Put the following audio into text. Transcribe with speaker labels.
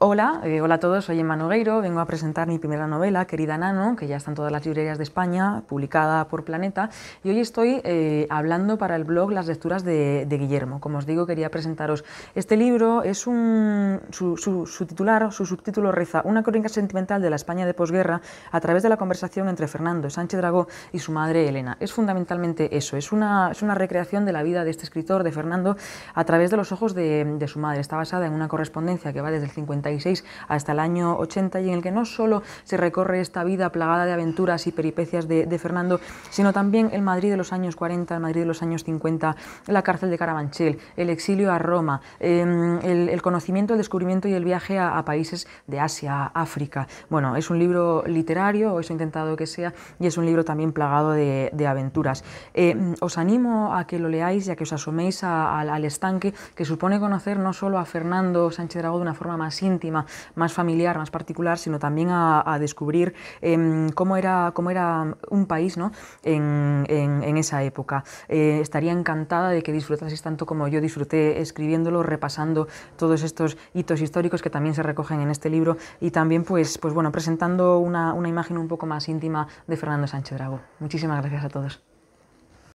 Speaker 1: Hola, eh, hola a todos, soy Emma Nogueiro, vengo a presentar mi primera novela, Querida Nano, que ya está en todas las librerías de España, publicada por Planeta, y hoy estoy eh, hablando para el blog Las Lecturas de, Guillermo. Como os digo, quería presentaros este libro, es un, su, titular, su subtítulo reza Una crónica sentimental de la España de posguerra a través de la conversación entre Fernando Sánchez Dragó y su madre Elena. Es fundamentalmente eso, es una, es una recreación de la vida de este escritor, de Fernando, a través de los ojos de, de su madre. Está basada en una correspondencia que va desde el 50 hasta el año 80 y en el que no solo se recorre esta vida plagada de aventuras y peripecias de, Fernando, sino también el Madrid de los años 40, el Madrid de los años 50, la cárcel de Carabanchel, el exilio a Roma, em, el, conocimiento, el descubrimiento y el viaje a, países de Asia, África. Bueno, es un libro literario, eso he intentado que sea, y es un libro también plagado de, aventuras. Eh, os animo a que lo leáis y a que os asoméis al estanque que supone conocer no solo a Fernando Sánchez Dragó de una forma más íntima, más familiar, más particular, sino también a, descubrir em, cómo, era, cómo era un país ¿no? en, esa época. Eh, estaría encantada de que disfrutases tanto como yo disfruté escribiéndolo, repasando todos estos hitos históricos que también se recogen en este libro y también pues, pues bueno, presentando una, una imagen un poco más íntima de Fernando Sánchez Drago. Muchísimas gracias a todos.